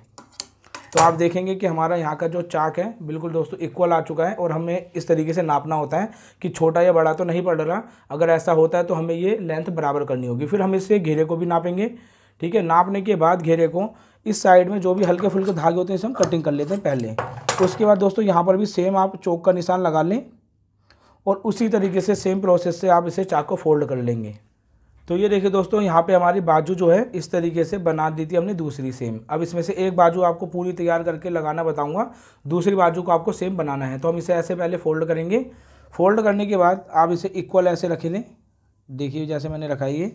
तो आप देखेंगे कि हमारा यहाँ का जो चाक है बिल्कुल दोस्तों इक्वल आ चुका है और हमें इस तरीके से नापना होता है कि छोटा या बड़ा तो नहीं पड़ रहा अगर ऐसा होता है तो हमें ये लेंथ बराबर करनी होगी फिर हम इससे घेरे को भी नापेंगे ठीक है नापने के बाद घेरे को इस साइड में जो भी हल्के फुल्के धागे होते हैं इसे हम कटिंग कर लेते हैं पहले तो उसके बाद दोस्तों यहाँ पर भी सेम आप चौक का निशान लगा लें और उसी तरीके से सेम प्रोसेस से आप इसे चाक को फोल्ड कर लेंगे तो ये देखिए दोस्तों यहाँ पे हमारी बाजू जो है इस तरीके से बना दी थी हमने दूसरी सेम अब इसमें से एक बाजू आपको पूरी तैयार करके लगाना बताऊँगा दूसरी बाजू को आपको सेम बनाना है तो हम इसे ऐसे पहले फोल्ड करेंगे फोल्ड करने के बाद आप इसे इक्वल ऐसे रख लें देखिए जैसे मैंने रखा ये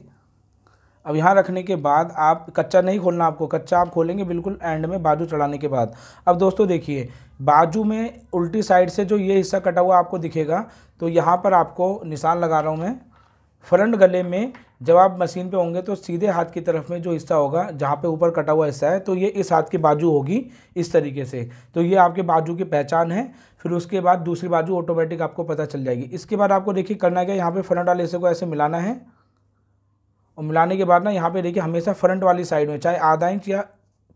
अब यहाँ रखने के बाद आप कच्चा नहीं खोलना आपको कच्चा आप खोलेंगे बिल्कुल एंड में बाजू चढ़ाने के बाद अब दोस्तों देखिए बाजू में उल्टी साइड से जो ये हिस्सा कटा हुआ आपको दिखेगा तो यहाँ पर आपको निशान लगा रहा हूँ मैं फ्रंट गले में जब आप मशीन पे होंगे तो सीधे हाथ की तरफ में जो हिस्सा होगा जहाँ पे ऊपर कटा हुआ हिस्सा है तो ये इस हाथ की बाजू होगी इस तरीके से तो ये आपके बाजू की पहचान है फिर उसके बाद दूसरी बाजू ऑटोमेटिक आपको पता चल जाएगी इसके बाद आपको देखिए करना क्या यहाँ पे फ्रंट वाले हिस्से को ऐसे मिलाना है और मिलाने के बाद ना यहाँ पे देखिए हमेशा फ्रंट वाली साइड में चाहे आधा इंच या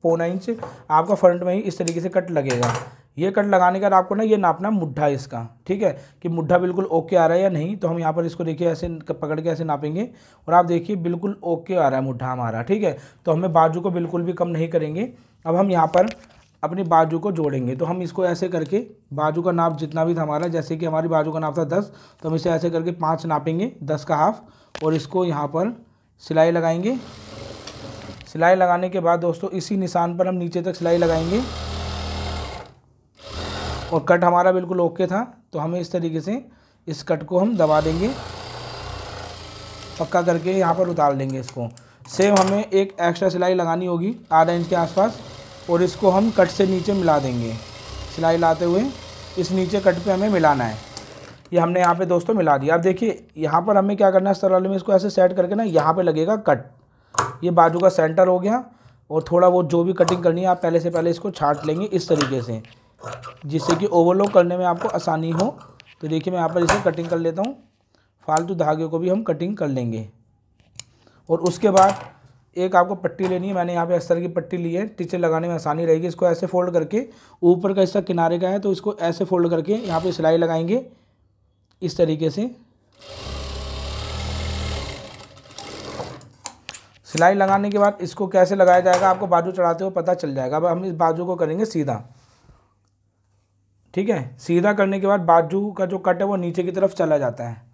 पौना इंच आपका फ्रंट में ही इस तरीके से कट लगेगा ये कट लगाने के बाद आपको ना ये नापना मुड्ढा इसका ठीक है कि मुड्ढा बिल्कुल ओके आ रहा है या नहीं तो हम यहाँ पर इसको देखिए ऐसे पकड़ के ऐसे नापेंगे और आप देखिए बिल्कुल ओके आ रहा है मुड्ढा हमारा ठीक है तो हमें बाजू को बिल्कुल भी कम नहीं करेंगे अब हम यहाँ पर अपनी बाजू को जोड़ेंगे तो हम इसको ऐसे करके बाजू का नाप जितना भी था हमारा जैसे कि हमारी बाजू का नाप था दस तो हम इसे ऐसे करके पाँच नापेंगे दस का हाफ और इसको यहाँ पर सिलाई लगाएंगे सिलाई लगाने के बाद दोस्तों इसी निशान पर हम नीचे तक सिलाई लगाएंगे और कट हमारा बिल्कुल ओके था तो हमें इस तरीके से इस कट को हम दबा देंगे पक्का करके यहाँ पर उतार लेंगे इसको सेम हमें एक एक्स्ट्रा सिलाई लगानी होगी आधा इंच के आसपास और इसको हम कट से नीचे मिला देंगे सिलाई लाते हुए इस नीचे कट पे हमें मिलाना है ये हमने यहाँ पे दोस्तों मिला दिया अब देखिए यहाँ पर हमें क्या करना है वाले में इसको ऐसे सेट करके ना यहाँ पे लगेगा कट ये बाजू का सेंटर हो गया और थोड़ा वो जो भी कटिंग करनी है आप पहले से पहले इसको छाट लेंगे इस तरीके से जिससे कि ओवरलोक करने में आपको आसानी हो तो देखिए मैं यहाँ पर इसे कटिंग कर लेता हूँ फालतू धागे को भी हम कटिंग कर लेंगे और उसके बाद एक आपको पट्टी लेनी है मैंने यहाँ पे तरह की पट्टी ली है टीचर लगाने में आसानी रहेगी इसको ऐसे फोल्ड करके ऊपर का हिस्सा किनारे का है तो इसको ऐसे फोल्ड करके यहाँ पे सिलाई लगाएंगे इस तरीके से सिलाई लगाने के बाद इसको कैसे लगाया जाएगा आपको बाजू चढ़ाते हुए पता चल जाएगा अब हम इस बाजू को करेंगे सीधा ठीक है सीधा करने के बाद बाजू का जो कट है वो नीचे की तरफ चला जाता है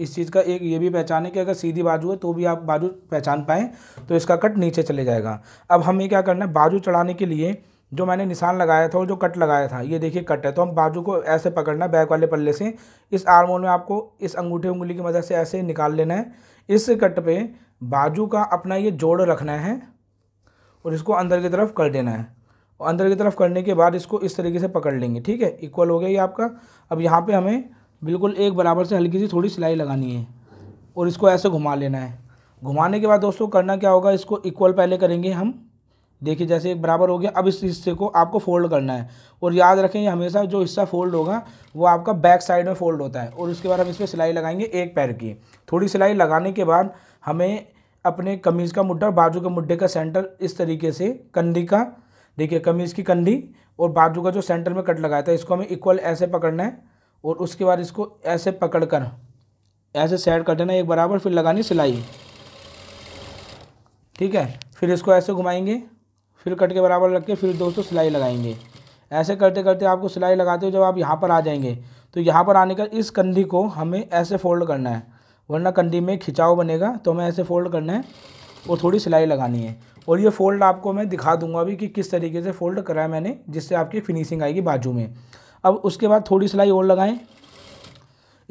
इस चीज़ का एक ये भी पहचान है कि अगर सीधी बाजू है तो भी आप बाजू पहचान पाएँ तो इसका कट नीचे चले जाएगा अब हमें क्या करना है बाजू चढ़ाने के लिए जो मैंने निशान लगाया था और जो कट लगाया था ये देखिए कट है तो हम बाजू को ऐसे पकड़ना बैक वाले पल्ले से इस आर्म होल में आपको इस अंगूठे उंगली की मदद से ऐसे निकाल लेना है इस कट पे बाजू का अपना ये जोड़ रखना है और इसको अंदर की तरफ कर देना है और अंदर की तरफ करने के बाद इसको इस तरीके से पकड़ लेंगे ठीक है इक्वल हो गया ये आपका अब यहाँ पर हमें बिल्कुल एक बराबर से हल्की सी थोड़ी सिलाई लगानी है और इसको ऐसे घुमा लेना है घुमाने के बाद दोस्तों करना क्या होगा इसको इक्वल पहले करेंगे हम देखिए जैसे एक बराबर हो गया अब इस हिस्से को आपको फोल्ड करना है और याद रखें हमेशा जो हिस्सा फोल्ड होगा वो आपका बैक साइड में फोल्ड होता है और उसके बाद हम इस पर सिलाई लगाएंगे एक पैर की थोड़ी सिलाई लगाने के बाद हमें अपने कमीज़ का मुड्ढा और बाजू के मुड्ढे का सेंटर इस तरीके से कंधी का देखिए कमीज़ की कंधी और बाजू का जो सेंटर में कट लगाया था इसको हमें इक्वल ऐसे पकड़ना है और उसके बाद इसको ऐसे पकड़ कर ऐसे सेट कर देना एक बराबर फिर लगानी सिलाई ठीक है फिर इसको ऐसे घुमाएंगे फिर कट के बराबर रख के फिर दोस्तों सिलाई लगाएंगे ऐसे करते करते आपको सिलाई लगाते हुए जब आप यहाँ पर आ जाएंगे तो यहाँ पर आने का इस कंधी को हमें ऐसे फोल्ड करना है वरना कंधी में खिंचाव बनेगा तो हमें ऐसे फोल्ड करना है और थोड़ी सिलाई लगानी है और ये फ़ोल्ड आपको मैं दिखा दूंगा अभी कि किस तरीके से फ़ोल्ड करा है मैंने जिससे आपकी फिनिशिंग आएगी बाजू में अब उसके बाद थोड़ी सिलाई और लगाएं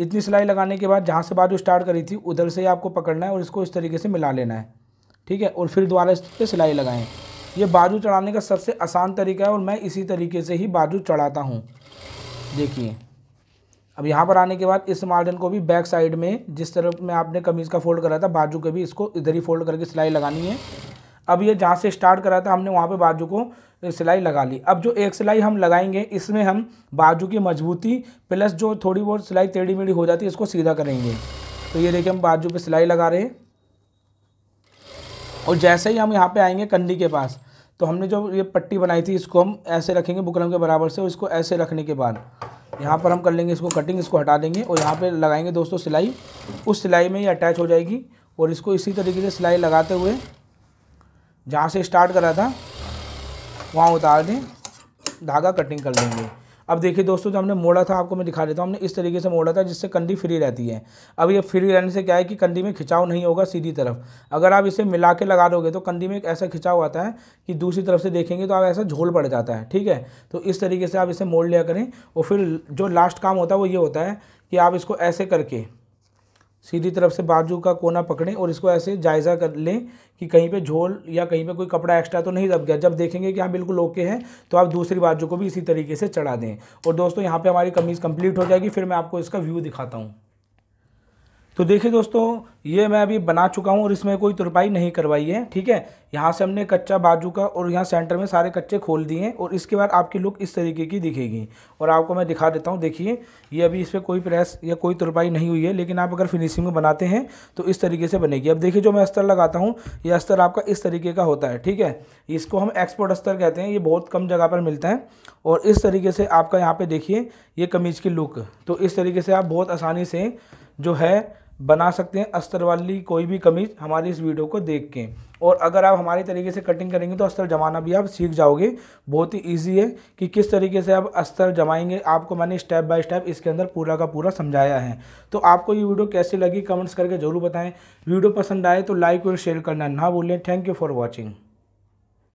इतनी सिलाई लगाने के बाद जहाँ से बाजू स्टार्ट करी थी उधर से ही आपको पकड़ना है और इसको इस तरीके से मिला लेना है ठीक है और फिर दोबारा इस पर सिलाई लगाएँ ये बाजू चढ़ाने का सबसे आसान तरीका है और मैं इसी तरीके से ही बाजू चढ़ाता हूँ देखिए अब यहाँ पर आने के बाद इस मार्जिन को भी बैक साइड में जिस तरफ में आपने कमीज़ का फोल्ड करा था बाजू के भी इसको इधर ही फोल्ड करके सिलाई लगानी है अब ये जहाँ से स्टार्ट करा था हमने वहाँ पे बाजू को सिलाई लगा ली अब जो एक सिलाई हम लगाएंगे इसमें हम बाजू की मजबूती प्लस जो थोड़ी बहुत सिलाई टेढ़ी मेढ़ी हो जाती है इसको सीधा करेंगे तो ये देखिए हम बाजू पर सिलाई लगा रहे हैं और जैसे ही हम यहाँ पे आएंगे कंडी के पास तो हमने जो ये पट्टी बनाई थी इसको हम ऐसे रखेंगे बुकलम के बराबर से और इसको ऐसे रखने के बाद यहाँ पर हम कर लेंगे इसको कटिंग इसको हटा देंगे और यहाँ पे लगाएंगे दोस्तों सिलाई उस सिलाई में ये अटैच हो जाएगी और इसको इसी तरीके से सिलाई लगाते हुए जहाँ से स्टार्ट करा था वहाँ उतार दें धागा कटिंग कर देंगे अब देखिए दोस्तों जो हमने मोड़ा था आपको मैं दिखा देता हूँ हमने इस तरीके से मोड़ा था जिससे कंडी फ्री रहती है अब ये फ्री रहने से क्या है कि कंडी में खिंचाव नहीं होगा सीधी तरफ अगर आप इसे मिला के लगा दोगे तो कंडी में एक ऐसा खिंचाव आता है कि दूसरी तरफ से देखेंगे तो आप ऐसा झोल पड़ जाता है ठीक है तो इस तरीके से आप इसे मोड़ लिया करें और फिर जो लास्ट काम होता है वो ये होता है कि आप इसको ऐसे करके सीधी तरफ से बाजू का कोना पकड़ें और इसको ऐसे जायज़ा कर लें कि कहीं पे झोल या कहीं पे कोई कपड़ा एक्स्ट्रा तो नहीं दब गया जब देखेंगे कि हाँ बिल्कुल ओके है तो आप दूसरी बाजू को भी इसी तरीके से चढ़ा दें और दोस्तों यहाँ पे हमारी कमीज़ कंप्लीट हो जाएगी फिर मैं आपको इसका व्यू दिखाता हूँ तो देखिए दोस्तों ये मैं अभी बना चुका हूँ और इसमें कोई तुरपाई नहीं करवाई है ठीक है यहाँ से हमने कच्चा बाजू का और यहाँ सेंटर में सारे कच्चे खोल दिए हैं और इसके बाद आपकी लुक इस तरीके की दिखेगी और आपको मैं दिखा देता हूँ देखिए ये अभी इस पर कोई प्रेस या कोई तुरपाई नहीं हुई है लेकिन आप अगर फिनिशिंग में बनाते हैं तो इस तरीके से बनेगी अब देखिए जो मैं अस्तर लगाता हूँ ये अस्तर आपका इस तरीके का होता है ठीक है इसको हम एक्सपोर्ट अस्तर कहते हैं ये बहुत कम जगह पर मिलता है और इस तरीके से आपका यहाँ पर देखिए ये कमीज़ की लुक तो इस तरीके से आप बहुत आसानी से जो है बना सकते हैं अस्तर वाली कोई भी कमीज़ हमारी इस वीडियो को देख के और अगर आप हमारे तरीके से कटिंग करेंगे तो अस्तर जमाना भी आप सीख जाओगे बहुत ही ईजी है कि किस तरीके से आप अस्तर जमाएंगे आपको मैंने स्टेप बाय स्टेप इसके अंदर पूरा का पूरा समझाया है तो आपको ये वीडियो कैसी लगी कमेंट्स करके ज़रूर बताएं वीडियो पसंद आए तो लाइक और शेयर करना ना भूलें थैंक यू फॉर वॉचिंग